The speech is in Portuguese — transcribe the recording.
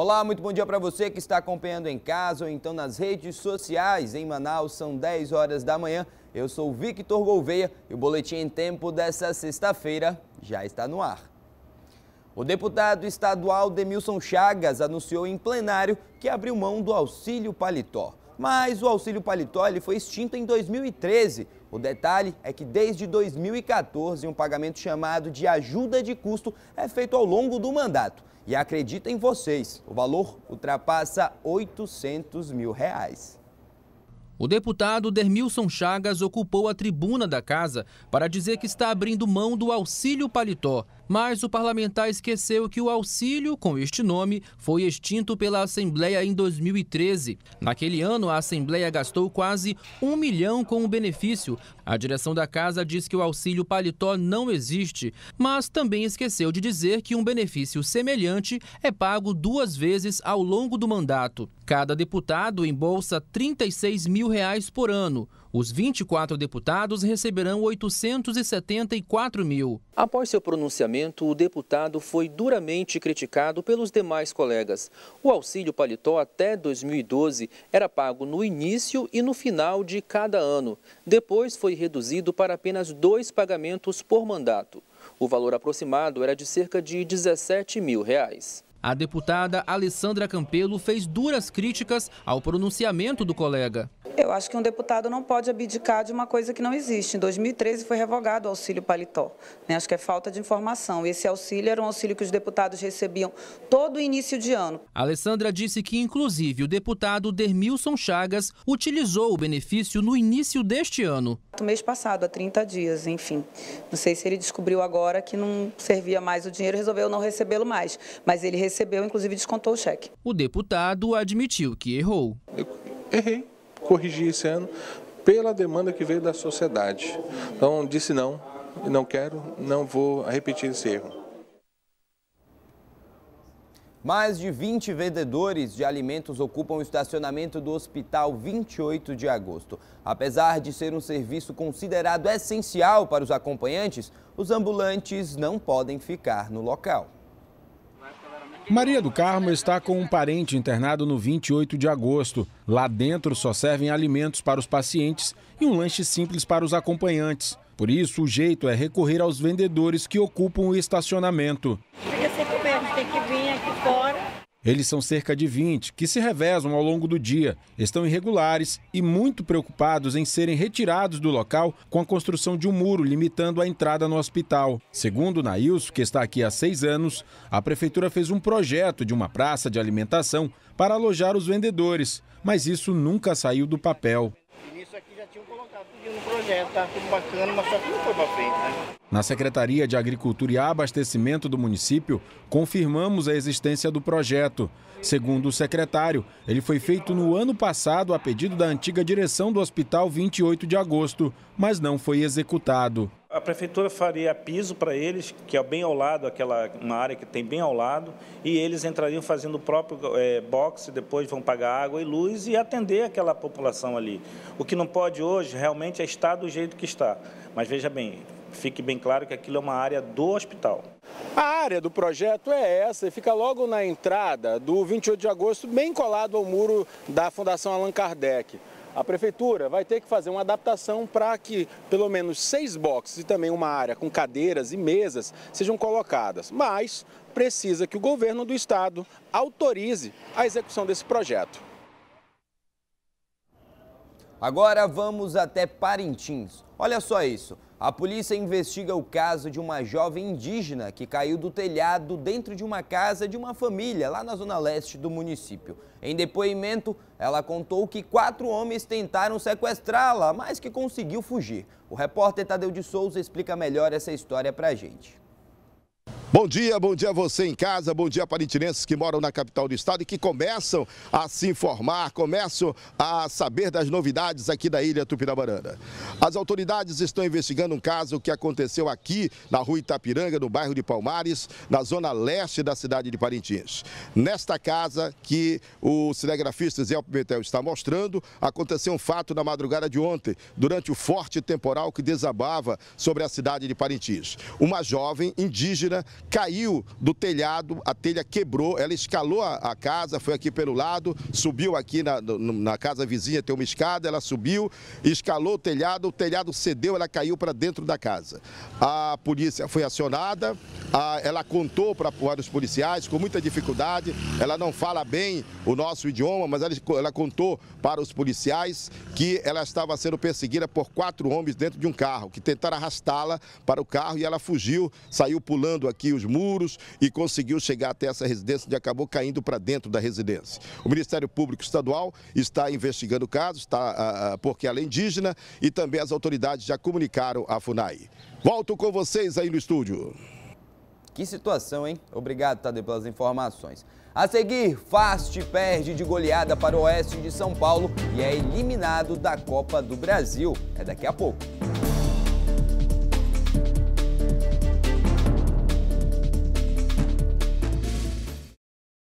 Olá, muito bom dia para você que está acompanhando em casa ou então nas redes sociais. Em Manaus são 10 horas da manhã. Eu sou Victor Gouveia e o boletim em tempo dessa sexta-feira já está no ar. O deputado estadual Demilson Chagas anunciou em plenário que abriu mão do auxílio paletó. Mas o auxílio paletó ele foi extinto em 2013. O detalhe é que desde 2014 um pagamento chamado de ajuda de custo é feito ao longo do mandato. E acreditem em vocês, o valor ultrapassa 800 mil reais. O deputado Dermilson Chagas ocupou a tribuna da casa para dizer que está abrindo mão do auxílio paletó. Mas o parlamentar esqueceu que o auxílio com este nome foi extinto pela Assembleia em 2013. Naquele ano, a Assembleia gastou quase um milhão com o benefício. A direção da casa diz que o auxílio paletó não existe, mas também esqueceu de dizer que um benefício semelhante é pago duas vezes ao longo do mandato. Cada deputado embolsa R$ 36 mil reais por ano. Os 24 deputados receberão 874 mil. Após seu pronunciamento, o deputado foi duramente criticado pelos demais colegas. O auxílio paletó até 2012 era pago no início e no final de cada ano. Depois foi reduzido para apenas dois pagamentos por mandato. O valor aproximado era de cerca de 17 mil reais. A deputada Alessandra Campelo fez duras críticas ao pronunciamento do colega. Eu acho que um deputado não pode abdicar de uma coisa que não existe. Em 2013 foi revogado o auxílio paletó. Né? Acho que é falta de informação. Esse auxílio era um auxílio que os deputados recebiam todo início de ano. A Alessandra disse que, inclusive, o deputado Dermilson Chagas utilizou o benefício no início deste ano. No mês passado, há 30 dias, enfim. Não sei se ele descobriu agora que não servia mais o dinheiro e resolveu não recebê-lo mais. Mas ele recebeu, inclusive descontou o cheque. O deputado admitiu que errou. Eu errei corrigir esse ano pela demanda que veio da sociedade. Então, disse não, não quero, não vou repetir esse erro. Mais de 20 vendedores de alimentos ocupam o estacionamento do hospital 28 de agosto. Apesar de ser um serviço considerado essencial para os acompanhantes, os ambulantes não podem ficar no local. Maria do Carmo está com um parente internado no 28 de agosto. Lá dentro só servem alimentos para os pacientes e um lanche simples para os acompanhantes. Por isso, o jeito é recorrer aos vendedores que ocupam o estacionamento. tem que vir aqui fora. Eles são cerca de 20, que se revezam ao longo do dia, estão irregulares e muito preocupados em serem retirados do local com a construção de um muro limitando a entrada no hospital. Segundo Nailson, que está aqui há seis anos, a prefeitura fez um projeto de uma praça de alimentação para alojar os vendedores, mas isso nunca saiu do papel. Tá tá né? Na Secretaria de Agricultura e Abastecimento do município, confirmamos a existência do projeto. Segundo o secretário, ele foi feito no ano passado a pedido da antiga direção do Hospital 28 de Agosto, mas não foi executado a prefeitura faria piso para eles, que é bem ao lado, aquela uma área que tem bem ao lado, e eles entrariam fazendo o próprio é, eh, boxe, depois vão pagar água e luz e atender aquela população ali. O que não pode hoje realmente é estar do jeito que está. Mas veja bem, fique bem claro que aquilo é uma área do hospital. A área do projeto é essa e fica logo na entrada do 28 de agosto, bem colado ao muro da Fundação Allan Kardec. A prefeitura vai ter que fazer uma adaptação para que pelo menos seis boxes e também uma área com cadeiras e mesas sejam colocadas. Mas precisa que o governo do estado autorize a execução desse projeto. Agora vamos até Parintins. Olha só isso. A polícia investiga o caso de uma jovem indígena que caiu do telhado dentro de uma casa de uma família lá na zona leste do município. Em depoimento, ela contou que quatro homens tentaram sequestrá-la, mas que conseguiu fugir. O repórter Tadeu de Souza explica melhor essa história pra gente. Bom dia, bom dia a você em casa, bom dia parintinenses que moram na capital do estado e que começam a se informar, começam a saber das novidades aqui da ilha Tupirabarana. As autoridades estão investigando um caso que aconteceu aqui na rua Itapiranga, no bairro de Palmares, na zona leste da cidade de Parintins. Nesta casa que o cinegrafista Zé Pimentel está mostrando, aconteceu um fato na madrugada de ontem, durante o forte temporal que desabava sobre a cidade de Parintins. Uma jovem indígena caiu do telhado, a telha quebrou, ela escalou a, a casa, foi aqui pelo lado, subiu aqui na, na casa vizinha, tem uma escada, ela subiu, escalou o telhado, o telhado cedeu, ela caiu para dentro da casa. A polícia foi acionada, a, ela contou para os policiais com muita dificuldade, ela não fala bem o nosso idioma, mas ela, ela contou para os policiais que ela estava sendo perseguida por quatro homens dentro de um carro, que tentaram arrastá-la para o carro e ela fugiu, saiu pulando aqui aqui os muros e conseguiu chegar até essa residência e acabou caindo para dentro da residência. O Ministério Público Estadual está investigando o caso, está, ah, ah, porque ela é indígena e também as autoridades já comunicaram à FUNAI. Volto com vocês aí no estúdio. Que situação, hein? Obrigado, Tadeu, pelas informações. A seguir, Fast perde de goleada para o oeste de São Paulo e é eliminado da Copa do Brasil. É daqui a pouco.